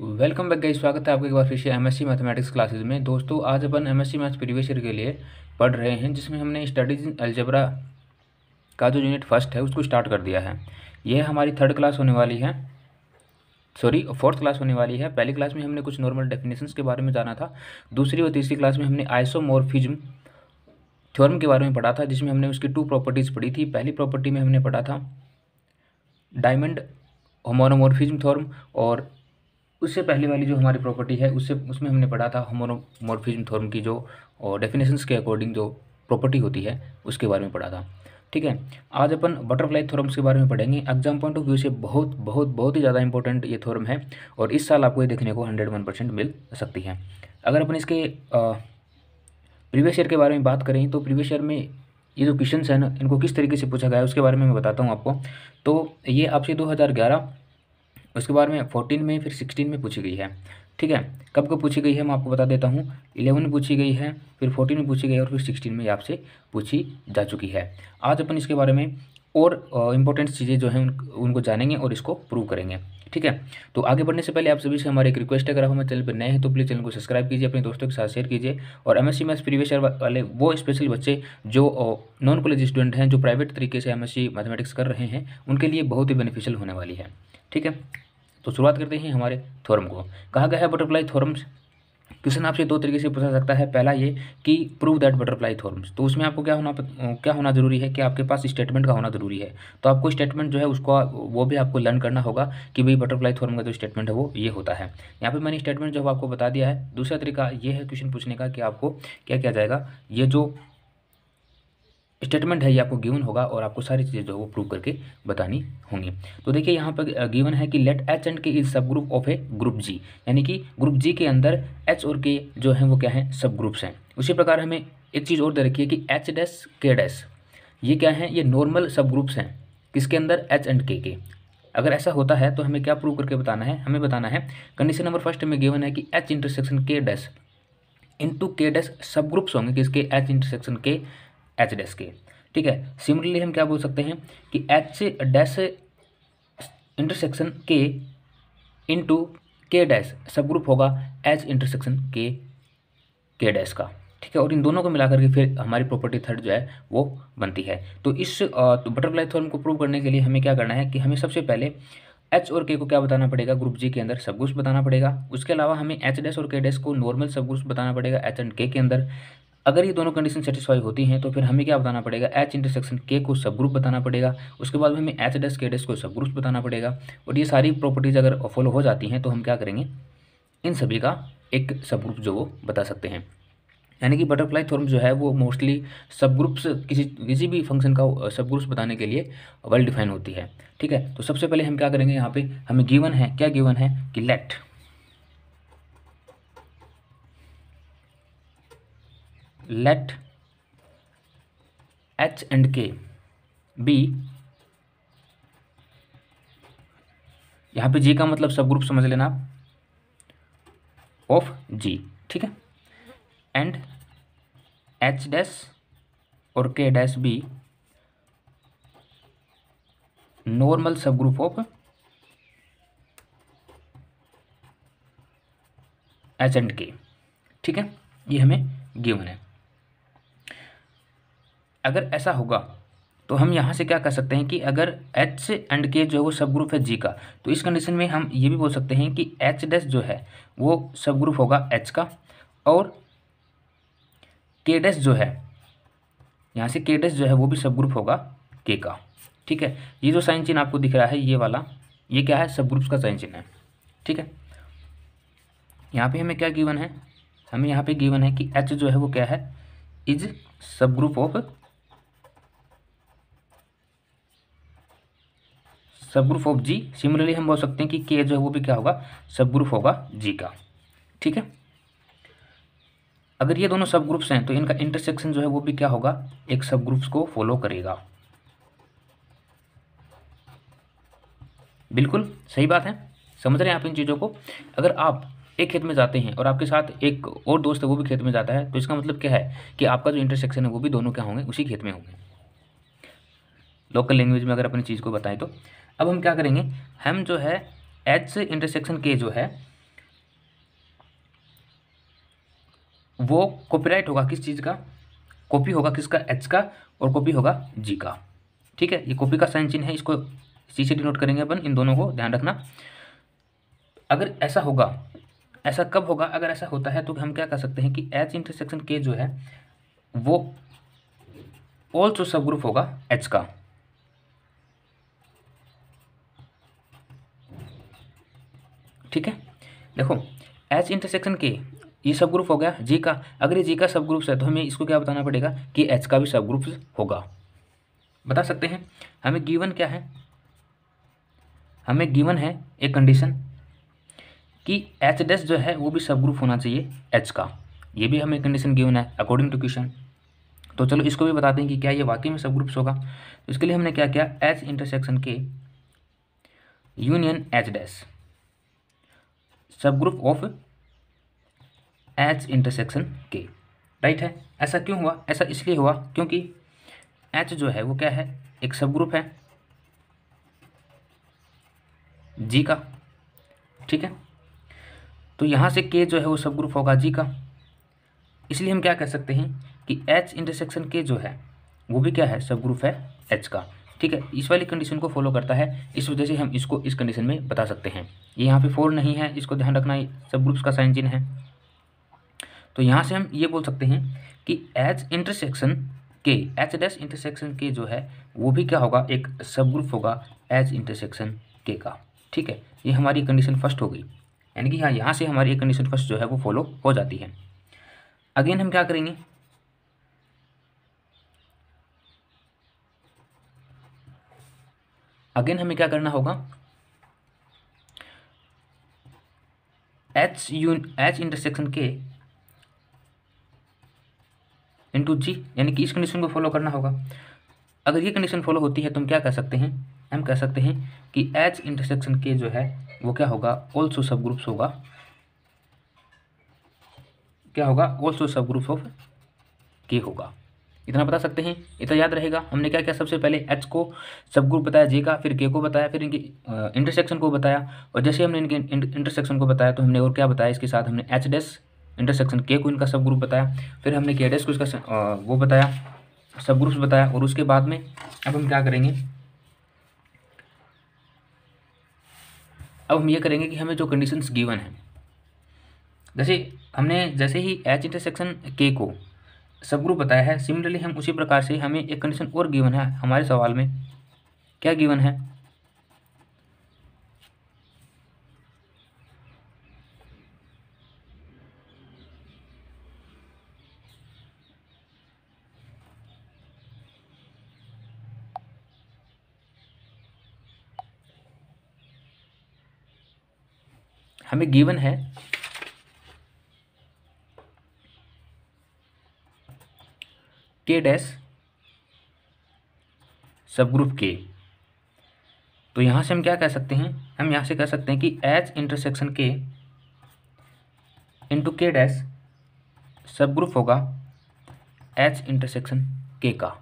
Welcome back गई स्वागत है आपका एक बार फिर से एमएससी मैथमेटिक्स क्लासेस में दोस्तों आज अपन एमएससी मैथ्स प्रीवियस ईयर के लिए पढ़ रहे हैं जिसमें हमने स्टडीज इन अल्जबरा का जो यूनिट फर्स्ट है उसको स्टार्ट कर दिया है यह हमारी थर्ड क्लास होने वाली है सॉरी फोर्थ क्लास होने वाली है पहली क्लास में हमने कुछ नॉर्मल डेफिनेशन के बारे में जाना था दूसरी और तीसरी क्लास में हमने आइसोमोरफिज्म थ्योरम के बारे में पढ़ा था जिसमें हमने उसकी टू प्रॉपर्टीज़ पढ़ी थी पहली प्रॉपर्टी में हमने पढ़ा था डायमंड होमोनोमोरफिज्म थॉर्म और उससे पहले वाली जो हमारी प्रॉपर्टी है उससे उसमें हमने पढ़ा था होमोमोर्फिज्म थॉर्म की जो और डेफिनेशंस के अकॉर्डिंग जो प्रॉपर्टी होती है उसके बारे में पढ़ा था ठीक है आज अपन बटरफ्लाई थॉरम्स के बारे में पढ़ेंगे एग्जाम पॉइंट ऑफ व्यू से बहुत बहुत बहुत ही ज़्यादा इंपॉर्टेंट ये थॉरम है और इस साल आपको ये देखने को हंड्रेड वन परसेंट मिल सकती है अगर अपन इसके प्रीवियस ईयर के बारे में बात करें तो प्रीवियस ईयर में ये जो क्वेश्चन है ना इनको किस तरीके से पूछा गया है उसके बारे में मैं बताता हूँ आपको तो ये आपसे दो हज़ार ग्यारह उसके बाद में फोर्टीन में फिर सिक्सटीन में पूछी गई है ठीक है कब कब पूछी गई है मैं आपको बता देता हूँ इलेवन में पूछी गई है फिर फोर्टीन में पूछी गई है और फिर सिक्सटीन में आपसे पूछी जा चुकी है आज अपन इसके बारे में और इम्पोर्टेंट चीज़ें जो हैं उन, उनको जानेंगे और इसको प्रूव करेंगे ठीक है तो आगे बढ़ने से पहले आप सभी से हमारे एक रिक्वेस्ट है अगर हमारे चैनल पर नए हैं तो प्लीज़ चैनल को सब्सक्राइब कीजिए अपने दोस्तों के साथ शेयर कीजिए और M S C maths previous year वाले वो स्पेशल बच्चे जो नॉन कॉलेज स्टूडेंट हैं जो प्राइवेट तरीके से एम एस सी मैथमेटिक्स कर रहे हैं उनके लिए बहुत ही बेनिफिशियल होने वाली है ठीक है तो शुरुआत करते हैं हमारे थोरम को कहा गया है बटरफ्लाई थोरम्स क्वेश्चन आपसे दो तरीके से पूछा सकता है पहला ये कि प्रूव दैट बटरफ्लाई थॉर्म्स तो उसमें आपको क्या होना क्या होना जरूरी है कि आपके पास स्टेटमेंट का होना जरूरी है तो आपको स्टेटमेंट जो है उसको वो भी आपको लर्न करना होगा कि भाई बटरफ्लाई थॉर्म का जो स्टेटमेंट है वो ये होता है यहाँ पर मैंने स्टेटमेंट जो आपको बता दिया है दूसरा तरीका ये है क्वेश्चन पूछने का कि आपको क्या किया जाएगा ये जो स्टेटमेंट है ये आपको गिवन होगा और आपको सारी चीज़ें जो है वो प्रूव करके बतानी होंगी तो देखिए यहाँ पर गिवन है कि let H and K is subgroup of a group G यानी कि ग्रुप जी के अंदर एच और के जो हैं वो क्या हैं सब ग्रुप्स हैं उसी प्रकार हमें एक चीज़ और दे रखी है कि एच डैस के डैस ये क्या है ये नॉर्मल सब ग्रुप्स हैं किसके अंदर एच एंड के के अगर ऐसा होता है तो हमें क्या प्रूव करके बताना है हमें बताना है कंडीशन नंबर फर्स्ट में गिवन है कि H intersection K dash into K dash subgroups होंगे किसके H intersection K H dash K ठीक है सिमिलरली हम क्या बोल सकते हैं कि H dash intersection K into K dash subgroup होगा H intersection K K dash का ठीक है और इन दोनों को मिलाकर के फिर हमारी प्रॉपर्टी थर्ड जो है वो बनती है तो इस तो बटरफ्लाई थर्म को प्रूव करने के लिए हमें क्या करना है कि हमें सबसे पहले एच और के को क्या बताना पड़ेगा ग्रुप जी के अंदर सब ग्रुप्स बताना पड़ेगा उसके अलावा हमें एच डैश और के डैश को नॉर्मल सब ग्रुप्स बताना पड़ेगा एच एंड के के अंदर अगर ये दोनों कंडीशन सेटिस्फाई होती हैं तो फिर हमें क्या बताना पड़ेगा एच इंटरसेक्शन के को सब ग्रुप बताना पड़ेगा उसके बाद हमें एच डेस के डेस को सब ग्रुप बताना पड़ेगा और ये सारी प्रॉपर्टीज़ अगर फॉलो हो जाती हैं तो हम क्या करेंगे इन सभी का एक सब ग्रुप जो वो बता सकते हैं यानी कि बटरफ्लाई थ्योरम जो है वो मोस्टली सब ग्रुप्स किसी किसी भी फंक्शन का सब ग्रुप्स बताने के लिए वेल डिफाइन होती है ठीक है तो सबसे पहले हम क्या करेंगे यहाँ पे हमें गिवन है क्या गिवन है कि let let h and k be यहां पे जी का मतलब सब ग्रुप समझ लेना आप ऑफ जी ठीक है एंड एच डैश और K dash be normal subgroup of H and K ठीक है ये हमें गिवन है अगर ऐसा होगा तो हम यहाँ से क्या कर सकते हैं कि अगर एच एंड के जो है वो सब ग्रुप है जी का तो इस कंडीशन में हम ये भी बोल सकते हैं कि एच डैश जो है वो सब ग्रुप होगा एच का और के डैश जो है यहाँ से के डैश जो है वो भी सब ग्रुप होगा के का ठीक है ये जो साइन चिन्ह आपको दिख रहा है ये वाला ये क्या है सब ग्रुप्स का साइन चिन्ह है ठीक है यहाँ पे हमें क्या गिवन है हमें यहाँ पे गिवन है कि एच जो है वो क्या है is subgroup of subgroup of G similarly हम बोल सकते हैं कि के जो है वो भी क्या होगा सब ग्रुप होगा जी का ठीक है अगर ये दोनों सब ग्रुप्स हैं तो इनका इंटरसेक्शन जो है वो भी क्या होगा एक सब ग्रुप्स को फॉलो करेगा बिल्कुल सही बात है समझ रहे हैं आप इन चीज़ों को अगर आप एक खेत में जाते हैं और आपके साथ एक और दोस्त है वो भी खेत में जाता है तो इसका मतलब क्या है कि आपका जो इंटरसेक्शन है वो भी दोनों क्या होंगे उसी खेत में होंगे लोकल लैंग्वेज में अगर अपनी चीज़ को बताएं तो अब हम क्या करेंगे हम जो है एच से इंटरसेक्शन के जो है वो कॉपीराइट होगा किस चीज़ का कॉपी होगा किसका एच का और कॉपी होगा जी का ठीक है ये कॉपी का साइन चिन्ह है इसको सी से डिनोट करेंगे अपन इन दोनों को ध्यान रखना अगर ऐसा होगा ऐसा कब होगा अगर ऐसा होता है तो हम क्या कर सकते हैं कि एच इंटरसेक्शन के जो है वो ऑल्सो सब ग्रुप होगा एच का ठीक है देखो एच इंटरसेक्शन के ये सब ग्रुप हो गया जी का अगर ये जी का सब ग्रुप्स है तो हमें इसको क्या बताना पड़ेगा कि एच का भी सब ग्रुप होगा बता सकते हैं हमें गिवन क्या है हमें गिवन है एक कंडीशन कि एच डेस जो है वो भी सब ग्रुप होना चाहिए एच का ये भी हमें कंडीशन गिवन है अकॉर्डिंग टू क्वेश्चन तो चलो इसको भी बताते हैं कि क्या ये वाकई में सब ग्रुप्स होगा तो इसके लिए हमने क्या किया H intersection K union H dash subgroup of H intersection K right है ऐसा क्यों हुआ ऐसा इसलिए हुआ क्योंकि एच जो है वो क्या है एक सब ग्रुप है जी का ठीक है तो यहाँ से के जो है वो सब ग्रुप होगा जी का इसलिए हम क्या कह सकते हैं कि एच इंटरसेक्शन के जो है वो भी क्या है सब ग्रुप है एच का ठीक है इस वाली कंडीशन को फॉलो करता है इस वजह से हम इसको इस कंडीशन में बता सकते हैं ये यहाँ पे फोर नहीं है इसको ध्यान रखना है सब ग्रुप्स का साइन चिन्ह है तो यहाँ से हम ये बोल सकते हैं कि H intersection K H dash intersection K जो है वो भी क्या होगा एक सब ग्रुप होगा एच इंटरसेक्शन के का ठीक है ये हमारी कंडीशन फर्स्ट हो गई यानी कि हाँ यहाँ से हमारी कंडीशन फर्स्ट जो है वो फॉलो हो जाती है अगेन हम क्या करेंगे अगेन हमें क्या करना होगा H U H intersection K into G यानी कि इस कंडीशन को फॉलो करना होगा अगर ये कंडीशन फॉलो होती है तो हम क्या कह सकते हैं हम कह सकते हैं कि एच इंटरसेक्शन के जो है वो क्या होगा ऑल्सो सब ग्रुप्स होगा क्या होगा ऑल्सो सब ग्रुप्स ऑफ के होगा इतना बता सकते हैं इतना याद रहेगा हमने क्या किया सबसे पहले एच को सब ग्रुप बताया जे का फिर के को बताया फिर इनके इंटरसेक्शन को बताया और जैसे हमने इनके इंटरसेक्शन को बताया तो हमने और क्या बताया इसके साथ हमने एच डेस इंटरसेक्शन के को इनका सब ग्रुप बताया फिर हमने के डेस को इसका वो बताया सब ग्रुप्स बताया और उसके बाद में अब हम क्या करेंगे अब हम ये करेंगे कि हमें जो कंडीशंस गिवन है जैसे हमने जैसे ही एच इंटरसेक्शन के को सब ग्रुप बताया है सिमिलरली हम उसी प्रकार से हमें एक कंडीशन और गिवन है हमारे सवाल में क्या गिवन है हमें गिवन है के डैश सब ग्रुप के तो यहाँ से हम क्या कह सकते हैं हम यहाँ से कह सकते हैं कि H intersection K into K dash subgroup होगा एच इंटरसेक्शन के का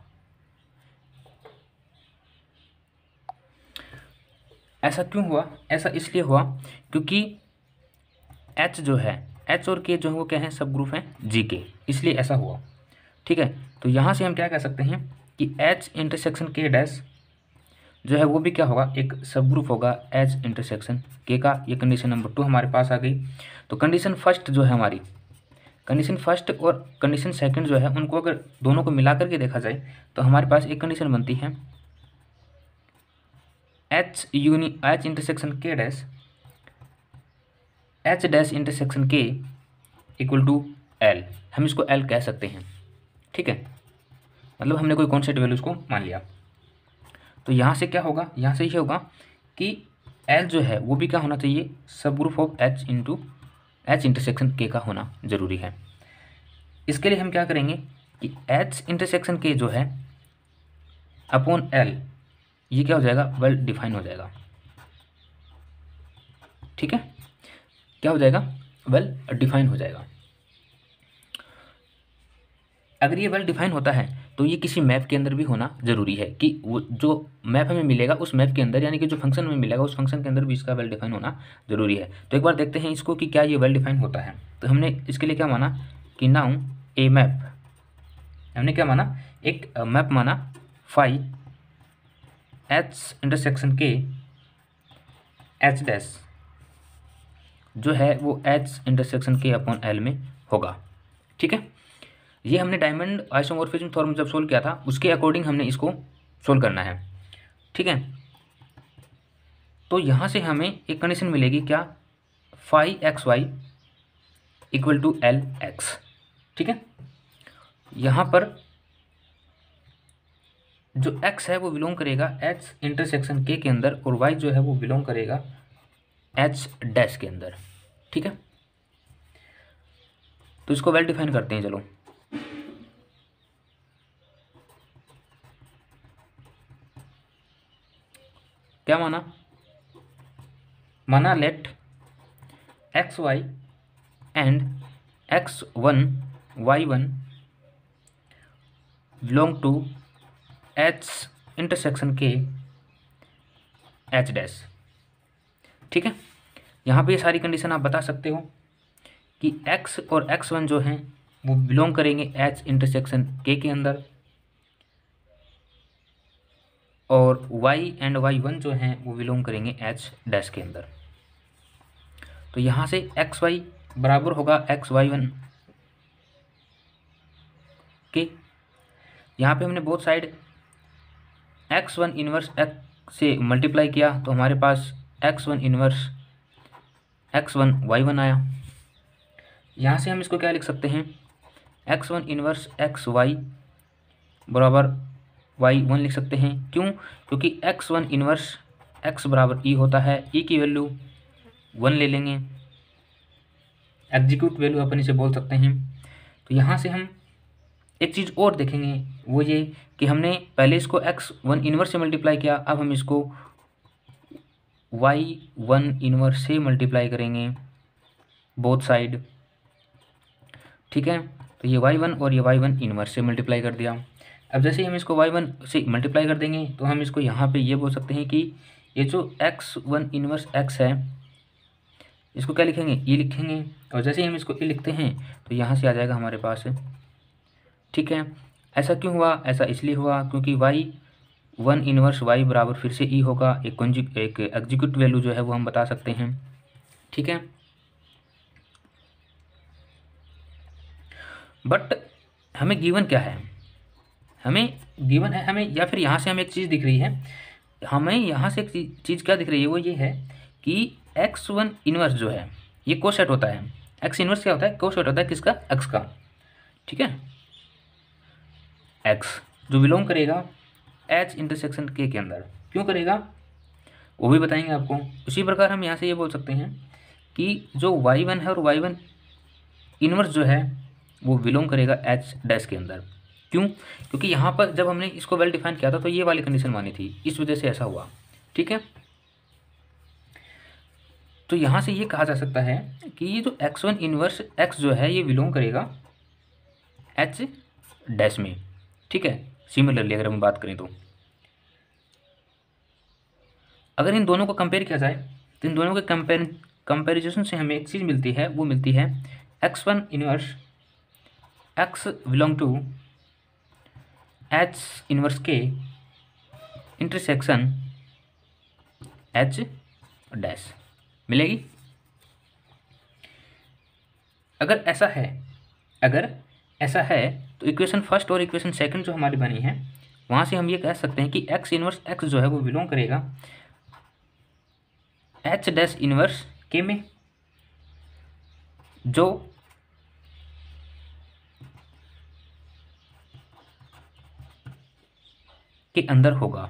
ऐसा क्यों हुआ ऐसा इसलिए हुआ क्योंकि एच जो है एच और के जो है वो क्या है सब ग्रुप हैं जी के इसलिए ऐसा हुआ ठीक है तो यहाँ से हम क्या कह सकते हैं कि एच इंटरसेक्शन के डैश जो है वो भी क्या होगा एक सब ग्रुप होगा एच इंटरसेक्शन के का ये कंडीशन नंबर टू हमारे पास आ गई तो कंडीशन फर्स्ट जो है हमारी कंडीशन फर्स्ट और कंडीशन सेकंड जो है उनको अगर दोनों को मिला करके देखा जाए तो हमारे पास एक कंडीशन बनती है H union H intersection K dash H dash intersection K equal to L हम इसको एल कह सकते हैं ठीक है मतलब हमने कोई कॉन्सेप्ट वैल्यूज़ को मान लिया तो यहाँ से क्या होगा यहाँ से ये यह होगा कि एच जो है वो भी क्या होना चाहिए subgroup of H into H intersection K का होना ज़रूरी है इसके लिए हम क्या करेंगे कि एच इंटरसेक्शन के जो है अपॉन एल ये क्या हो जाएगा वेल डिफाइन हो जाएगा ठीक है क्या हो जाएगा वेल डिफाइन हो जाएगा अगर ये वेल डिफाइन होता है तो ये किसी मैप के अंदर भी होना जरूरी है कि वो जो मैप हमें मिलेगा उस मैप के अंदर यानी कि जो फंक्शन हमें मिलेगा उस फंक्शन के अंदर भी इसका वेल डिफाइन होना जरूरी है तो एक बार देखते हैं इसको कि क्या ये वेल डिफाइन होता है तो हमने इसके लिए क्या माना कि नाउ ए मैप हमने क्या माना एक मैप माना phi H intersection K H dash जो है वो H intersection K upon L में होगा ठीक है ये हम्म। हमने डायमंड आइसोमोरफिज्म थॉर्म जब सोल्व किया था उसके अकॉर्डिंग हमने इसको सोल्व करना है ठीक है तो यहाँ से हमें एक कंडीशन मिलेगी क्या phi X Y equal to L X ठीक है यहाँ पर जो x है वो बिलोंग करेगा h इंटरसेक्शन k के अंदर और y जो है वो बिलोंग करेगा h डैश के अंदर ठीक है तो इसको वेल डिफाइन करते हैं चलो क्या माना माना let X Y and X one Y one belong to H intersection K H dash ठीक है यहाँ पे ये सारी कंडीशन आप बता सकते हो कि एक्स और एक्स वन जो हैं वो बिलोंग करेंगे एच इंटरसेक्शन के के अंदर और वाई एंड वाई वन जो हैं वो बिलोंग करेंगे एच डैश के अंदर तो यहाँ से एक्स वाई बराबर होगा एक्स वाई वन के यहाँ पे हमने both side X one inverse X से मल्टीप्लाई किया तो हमारे पास X one inverse X one Y one आया यहाँ से हम इसको क्या लिख सकते हैं X one inverse X Y बराबर वाई वन लिख सकते हैं क्यों क्योंकि एक्स वन इनवर्स एक्स बराबर ई e होता है ई e की वैल्यू वन ले लेंगे एग्जीक्यूट वैल्यू अपन इसे बोल सकते हैं तो यहाँ से हम एक चीज़ और देखेंगे वो ये कि हमने पहले इसको एक्स वन इनवर्स से मल्टीप्लाई किया अब हम इसको वाई वन इनवर्स से मल्टीप्लाई करेंगे बोथ साइड ठीक है तो ये वाई वन और ये वाई वन इनवर्स से मल्टीप्लाई कर दिया अब जैसे हम इसको वाई वन से मल्टीप्लाई कर देंगे तो हम इसको यहाँ पे ये बोल सकते हैं कि ये जो एक्स वन इनवर्स एक्स है इसको क्या लिखेंगे ई लिखेंगे और जैसे ही हम इसको ये लिखते हैं तो यहाँ से आ जाएगा हमारे पास ठीक है ऐसा क्यों हुआ ऐसा इसलिए हुआ क्योंकि वाई वन इनवर्स वाई बराबर फिर से ई e होगा एक कंजू एक एग्जीक्यूट वैल्यू जो है वो हम बता सकते हैं ठीक है बट हमें गिवन क्या है हमें गिवन है हमें या फिर यहाँ से हमें एक चीज़ दिख रही है हमें यहाँ से एक चीज़ क्या दिख रही है वो ये है कि एक्स वन इनवर्स जो है ये को सेट होता है एक्स इनवर्स क्या होता है को सेट होता है किसका एक्स का ठीक है एक्स जो बिलोंग करेगा एच इंटरसेक्शन के के अंदर क्यों करेगा वो भी बताएंगे आपको उसी प्रकार हम यहाँ से ये बोल सकते हैं कि जो वाई वन है और वाई वन इनवर्स जो है वो बिलोंग करेगा एच डैश के अंदर क्यों क्योंकि यहाँ पर जब हमने इसको वेल डिफाइन किया था तो ये वाली कंडीशन मानी थी इस वजह से ऐसा हुआ ठीक है तो यहाँ से ये कहा जा सकता है कि ये जो एक्स वन इनवर्स एक्स जो है ये बिलोंग करेगा एच डैश में ठीक है सिमिलरली अगर हम बात करें तो अगर इन दोनों को कंपेयर किया जाए तो इन दोनों के कंपेर कंपेरिजन से हमें एक चीज़ मिलती है वो मिलती है X one inverse X belong to H inverse K intersection H dash मिलेगी अगर ऐसा है अगर ऐसा है तो इक्वेशन फर्स्ट और इक्वेशन सेकंड जो हमारी बनी है वहाँ से हम ये कह सकते हैं कि एक्स इनवर्स एक्स जो है वो बिलोंग करेगा एच डैश इनवर्स के में जो के अंदर होगा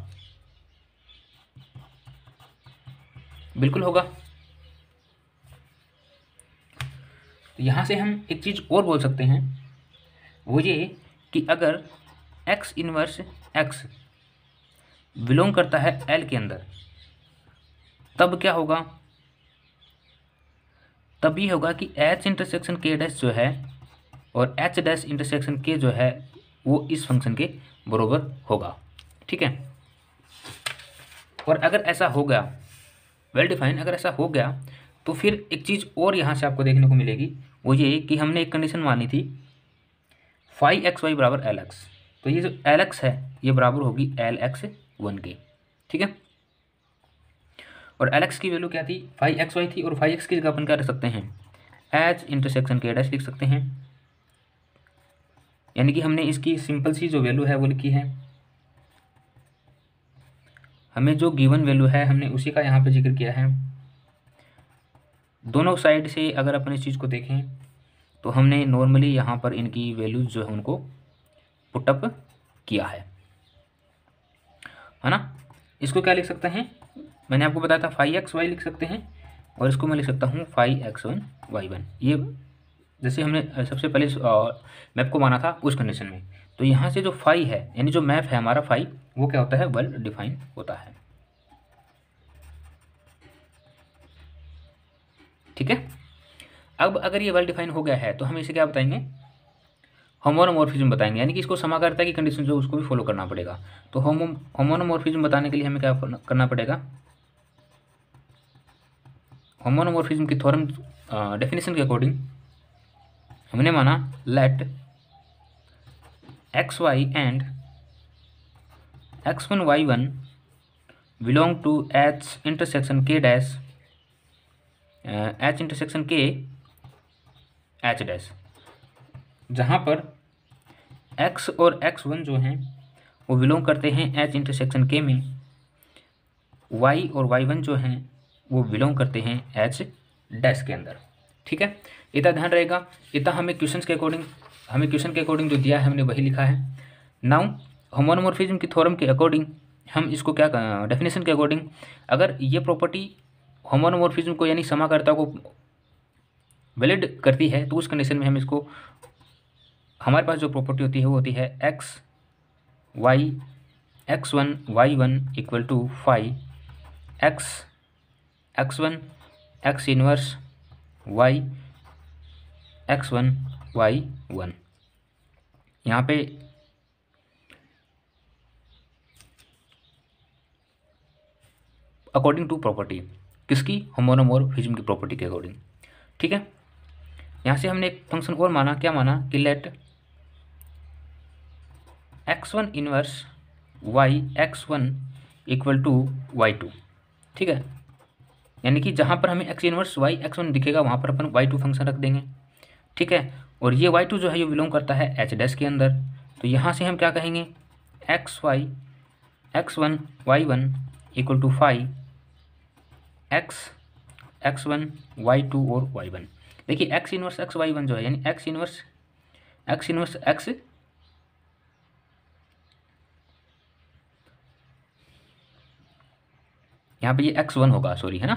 बिल्कुल होगा तो यहाँ से हम एक चीज़ और बोल सकते हैं वो ये कि अगर एक्स इनवर्स एक्स बिलोंग करता है एल के अंदर तब क्या होगा तब ये होगा कि एच इंटरसेक्शन के डैश जो है और एच डैश इंटरसेक्शन के जो है वो इस फंक्शन के बरोबर होगा ठीक है और अगर ऐसा हो गया वेल डिफाइन अगर ऐसा हो गया तो फिर एक चीज़ और यहाँ से आपको देखने को मिलेगी वो ये कि हमने एक कंडीशन मानी थी फाइव एक्स वाई बराबर एल एक्स तो ये जो एल एक्स है ये बराबर होगी एल एक्स वन के ठीक है और एल एक्स की वैल्यू क्या थी फाइव एक्स वाई थी और फाइव एक्स की जगह अपन क्या रख सकते हैं एच इंटरसेक्शन के डैश लिख सकते हैं यानी कि हमने इसकी सिंपल सी जो वैल्यू है वो लिखी है हमें जो गिवन वैल्यू है हमने उसी का यहाँ पे जिक्र किया है दोनों साइड से अगर अपन इस चीज़ को देखें तो हमने नॉर्मली यहाँ पर इनकी वैल्यूज जो है उनको पुटअप किया है है ना इसको क्या लिख सकते हैं मैंने आपको बताया था फाइव एक्स वाई लिख सकते हैं और इसको मैं लिख सकता हूँ phi X one Y one ये जैसे हमने सबसे पहले मैप को माना था उस कंडीशन में तो यहाँ से जो फाइव है यानी जो मैप है हमारा फाइव वो क्या होता है वेल डिफाइन होता है ठीक है अब अगर ये वेल डिफाइन हो गया है तो हम इसे क्या बताएंगे होमोनोमॉर्फिज्म बताएंगे यानी कि इसको समाकर्ता की कंडीशन जो उसको भी फॉलो करना पड़ेगा तो होमो होमोनोमॉर्फिज्म बताने के लिए हमें क्या करना पड़ेगा होमोनोमॉर्फिज्म की थोरम डेफिनेशन के अकॉर्डिंग हमने माना let X Y and X one Y one belong to H intersection K dash H intersection K H dash जहाँ पर एक्स और एक्स वन जो हैं वो बिलोंग करते हैं एच इंटरसेक्शन के में वाई और वाई वन जो हैं वो बिलोंग करते हैं एच डैश के अंदर ठीक है इतना ध्यान रहेगा इतना हमें क्वेश्चन के अकॉर्डिंग हमें क्वेश्चन के अकॉर्डिंग जो दिया है हमने वही लिखा है नाउ होमोनोमोर्फिज्म की थ्योरम के अकॉर्डिंग हम इसको क्या डेफिनेशन के अकॉर्डिंग अगर ये प्रॉपर्टी होमोनोमोर्फिज्म को यानी समाकर्ता को वैलिड करती है तो उस कंडीशन में हम इसको हमारे पास जो प्रॉपर्टी होती है वो होती है X Y X one Y one equal to phi X X one X inverse Y X one Y one यहाँ पे अकॉर्डिंग टू प्रॉपर्टी किसकी होमोनोमोरफिज्म की प्रॉपर्टी के अकॉर्डिंग ठीक है यहाँ से हमने एक फंक्शन और माना क्या माना कि let X one inverse Y X one equal to Y two ठीक है यानी कि जहाँ पर हमें X inverse Y X one दिखेगा वहाँ पर अपन वाई टू फंक्शन रख देंगे ठीक है और ये वाई टू जो है ये बिलोंग करता है एच डैश के अंदर तो यहाँ से हम क्या कहेंगे X Y X one Y one equal to phi X X one Y two और वाई वन देखिए x inverse X Y one जो है यानी x inverse x inverse x यहाँ पे ये x1 होगा सॉरी है ना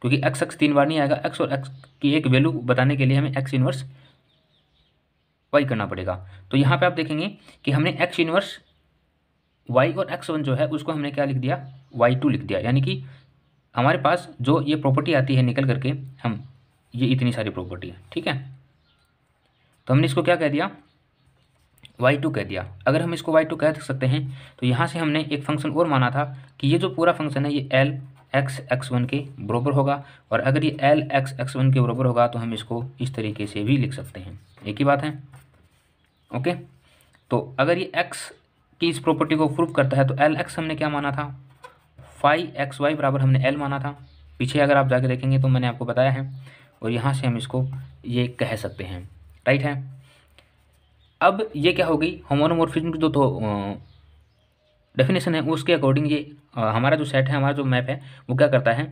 क्योंकि एक्स एक्स तीन बार नहीं आएगा एक्स और एक्स की एक वैल्यू बताने के लिए हमें एक्स इनवर्स वाई करना पड़ेगा तो यहाँ पे आप देखेंगे कि हमने एक्स इनवर्स वाई और एक्स वन जो है उसको हमने क्या लिख दिया वाई टू लिख दिया यानी कि हमारे पास जो ये प्रॉपर्टी आती है निकल करके हम ये इतनी सारी प्रॉपर्टी है ठीक है तो हमने इसको क्या कह दिया वाई टू कह दिया अगर हम इसको वाई टू कह सकते हैं तो यहाँ से हमने एक फंक्शन और माना था कि ये जो पूरा फंक्शन है ये एल एक्स एक्स वन के बराबर होगा और अगर ये एल एक्स एक्स वन के बराबर होगा तो हम इसको इस तरीके से भी लिख सकते हैं एक ही बात है ओके तो अगर ये एक्स की इस प्रॉपर्टी को प्रूव करता है तो एल एक्स हमने क्या माना था फाइव एक्स वाई बराबर हमने एल माना था पीछे अगर आप जाके देखेंगे तो मैंने आपको बताया है और यहाँ से हम इसको ये कह सकते हैं राइट है अब ये क्या हो गई की जो तो डेफिनेशन है उसके अकॉर्डिंग ये हमारा जो सेट है हमारा जो मैप है वो क्या करता है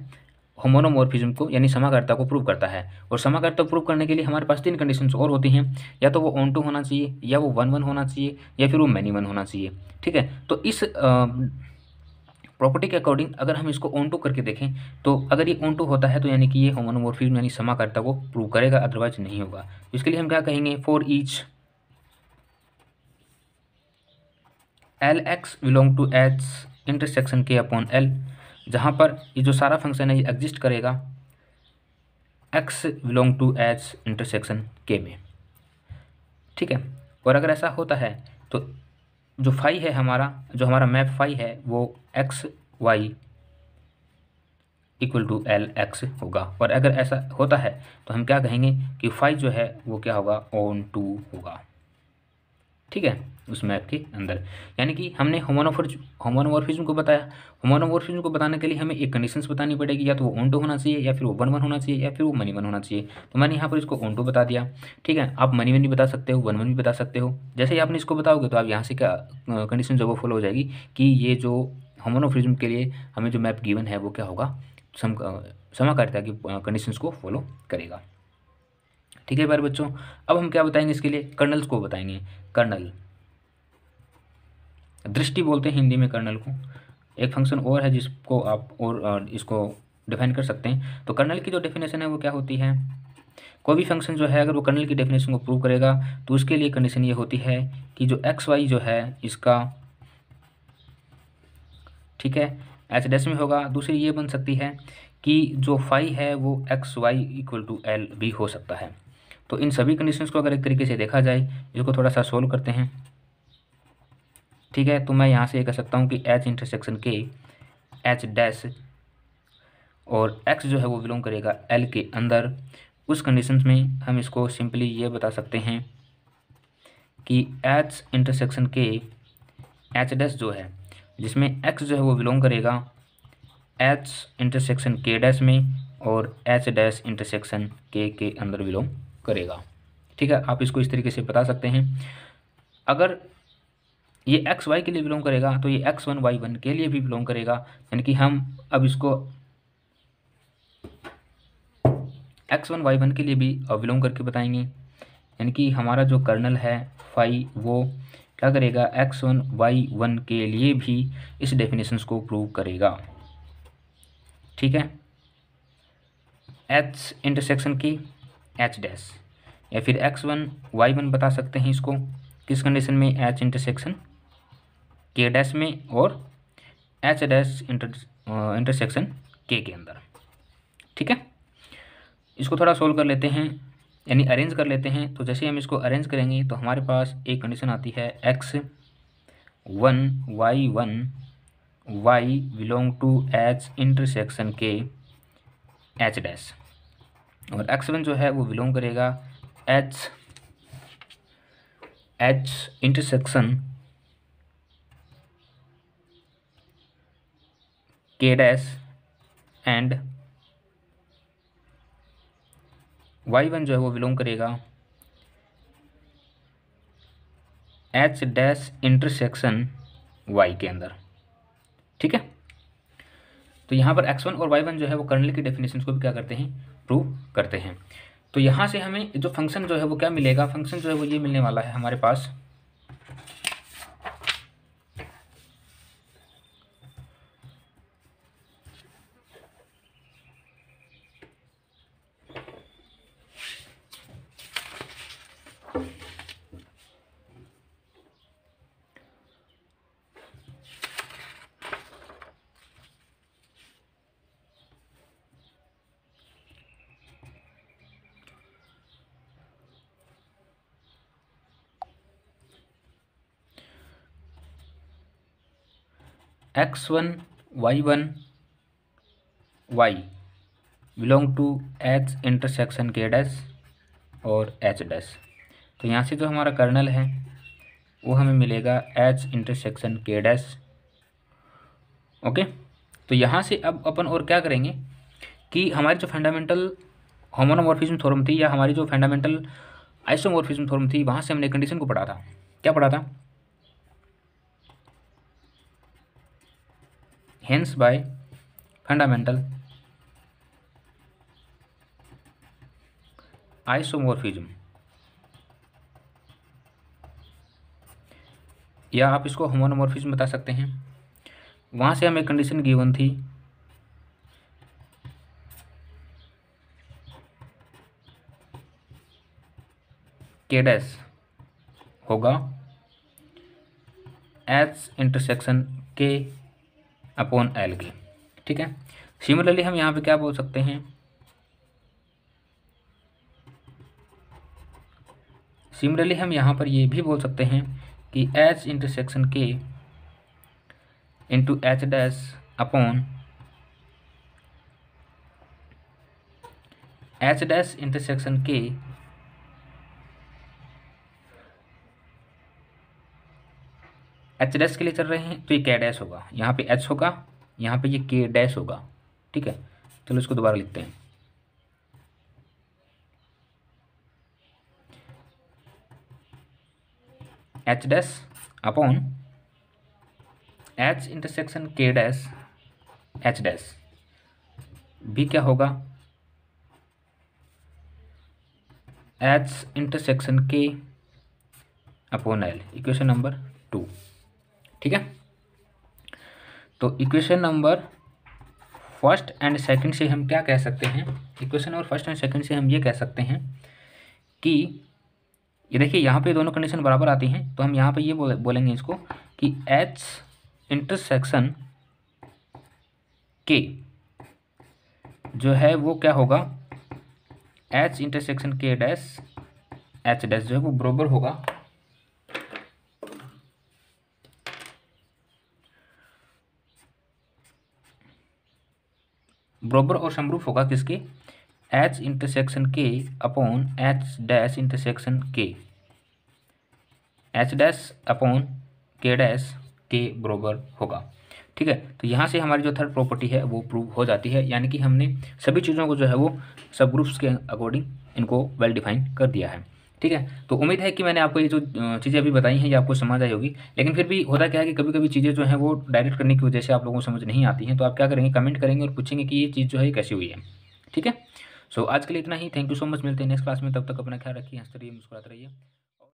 होमोनोमोरफिज्म को यानी समाकर्ता को प्रूव करता है और समाकर्ता को प्रूव करने के लिए हमारे पास तीन कंडीशन और होती हैं या तो वो ऑन टू होना चाहिए या वो वन वन होना चाहिए या फिर वो मैनी वन होना चाहिए ठीक है तो इस आ, प्रॉपर्टी के अकॉर्डिंग अगर हम इसको ऑन टू करके देखें तो अगर ये ऑन टू होता है तो यानी कि ये होमोनोमोर्फिज्म यानी समाकर्ता को प्रूव करेगा अदरवाइज नहीं होगा इसके लिए हम क्या कहेंगे for each L X belong to H intersection K upon L जहाँ पर ये जो सारा फंक्शन है ये एग्जिस्ट करेगा X belong to H intersection K में ठीक है और अगर ऐसा होता है तो जो फाई है हमारा जो हमारा मैप फाई है वो X Y equal to L X होगा और अगर ऐसा होता है तो हम क्या कहेंगे कि फाई जो है वो क्या होगा ओन टू होगा ठीक है उस मैप के अंदर यानी कि हमने होमोनोफोर्ज होमोनोमॉर्फिज्म को बताया होमोनोमॉर्फिज्म को बताने के लिए हमें एक कंडीशंस बतानी पड़ेगी या तो वो ओंटो होना चाहिए या फिर वो वन वन होना चाहिए या फिर वो मनी वन होना चाहिए तो मैंने यहाँ पर इसको ओंटो बता दिया ठीक है आप मनी वन भी बता सकते हो वन वन भी बता सकते हो जैसे ही आपने इसको बताओगे तो आप यहाँ से क्या कंडीशन जो वो फॉलो हो जाएगी कि ये जो होमोनोफिज्म के लिए हमें जो मैप गिवन है वो क्या होगा सम समाकारिता की कंडीशंस को फॉलो करेगा ठीक है बार बच्चों अब हम क्या बताएंगे इसके लिए कर्नल्स को बताएंगे कर्नल दृष्टि बोलते हैं हिंदी में कर्नल को एक फंक्शन और है जिसको आप और इसको डिफाइन कर सकते हैं तो कर्नल की जो डेफिनेशन है वो क्या होती है कोई भी फंक्शन जो है अगर वो कर्नल की डेफिनेशन को प्रूव करेगा तो उसके लिए कंडीशन ये होती है कि जो एक्स वाई जो है इसका ठीक है एच डेस में होगा दूसरी ये बन सकती है कि जो फाई है वो X Y equal to L भी हो सकता है तो इन सभी कंडीशंस को अगर एक तरीके से देखा जाए इसको थोड़ा सा सोल्व करते हैं ठीक है तो मैं यहाँ से ये कह सकता हूँ कि H intersection K H dash और एक्स जो है वो बिलोंग करेगा एल के अंदर उस कंडीशन में हम इसको सिंपली ये बता सकते हैं कि H intersection K H dash जो है जिसमें एक्स जो है वो बिलोंग करेगा एच इंटरसेक्शन के डैश में और एच डैश इंटरसेक्शन के के अंदर बिलोंग करेगा ठीक है आप इसको इस तरीके से बता सकते हैं अगर ये एक्स वाई के लिए बिलोंग करेगा तो ये एक्स वन वाई वन के लिए भी बिलोंग करेगा यानी कि हम अब इसको एक्स वन वाई वन के लिए भी बिलोंग करके बताएंगे यानी कि हमारा जो कर्नल है फाई वो क्या करेगा एक्स वन वाई वन के लिए भी इस डेफिनेशन को प्रूव करेगा ठीक है एच इंटरसेक्शन की एच डैश या फिर एक्स वन वाई वन बता सकते हैं इसको किस कंडीशन में एच इंटरसेक्शन के डैश में और H dash inter intersection K के अंदर ठीक है इसको थोड़ा सोल्व कर लेते हैं यानी अरेंज कर लेते हैं तो जैसे हम इसको अरेंज करेंगे तो हमारे पास एक कंडीशन आती है X one Y one Y belong to H intersection K H dash और एक्स वन जो है वो बिलोंग करेगा H H intersection k dash and Y one जो है वो बिलोंग करेगा एच डैश इंटरसेक्शन वाई के अंदर ठीक है तो यहाँ पर एक्स वन और वाई वन जो है वो कर्नल की डेफिनेशन को भी क्या करते हैं प्रूव करते हैं तो यहाँ से हमें जो फंक्शन जो है वो क्या मिलेगा फंक्शन जो है वो ये मिलने वाला है हमारे पास X one Y one Y belong to H intersection K dash और एच डैस तो यहाँ से जो हमारा कर्नल है वो हमें मिलेगा H intersection K dash okay तो यहाँ से अब अपन और क्या करेंगे कि हमारी जो फंडामेंटल होमोनोमोर्फिज्म थ्योरम थी या हमारी जो फंडामेंटल आइसोमोर्फिज्म थ्योरम थी वहाँ से हमने कंडीशन को पढ़ा था क्या पढ़ा था हेंस बाय फंडामेंटल आइसोमोरफिज्म या आप इसको होमोनोमोरफिज्म बता सकते हैं वहां से हमें कंडीशन गिवन थी के डैश होगा H intersection K upon L की ठीक है सिमिलरली हम यहाँ पे क्या बोल सकते हैं सिमिलरली हम यहाँ पर ये भी बोल सकते हैं कि H intersection K into H dash upon H dash intersection K H dash के लिए चल रहे हैं तो ये के डैश होगा यहाँ पे एच होगा यहाँ पे ये के डैश होगा ठीक है चलो इसको दोबारा लिखते हैं H dash upon H intersection K dash H dash भी क्या होगा H intersection K upon L equation number two ठीक है तो equation number first and second से हम क्या कह सकते हैं equation number first and second से हम ये कह सकते हैं कि ये देखिए यहाँ पे दोनों कंडीशन बराबर आती हैं तो हम यहाँ पे ये बोले, बोलेंगे इसको कि एच इंटरसेक्शन के जो है वो क्या होगा H intersection K dash H dash जो है वो बराबर होगा बरोबर और समरूप होगा किसके H intersection K upon H dash intersection K H dash upon K dash के बरोबर होगा ठीक है तो यहाँ से हमारी जो थर्ड प्रॉपर्टी है वो प्रूव हो जाती है यानी कि हमने सभी चीज़ों को जो है वो सब ग्रुप्स के अकॉर्डिंग इनको वेल डिफाइन कर दिया है ठीक है तो उम्मीद है कि मैंने आपको ये जो चीज़ें अभी बताई हैं ये आपको समझ आई होगी लेकिन फिर भी होता क्या है कि कभी कभी चीज़ें जो हैं वो डायरेक्ट करने की वजह से आप लोगों को समझ नहीं आती हैं तो आप क्या करेंगे कमेंट करेंगे और पूछेंगे कि ये चीज़ जो है कैसी हुई है ठीक है सो आज के लिए इतना ही थैंक यू सो मच मिलते हैं नेक्स्ट क्लास में तब तक अपना ख्याल रखिए हंसते रहिए मुस्कुराते रहिए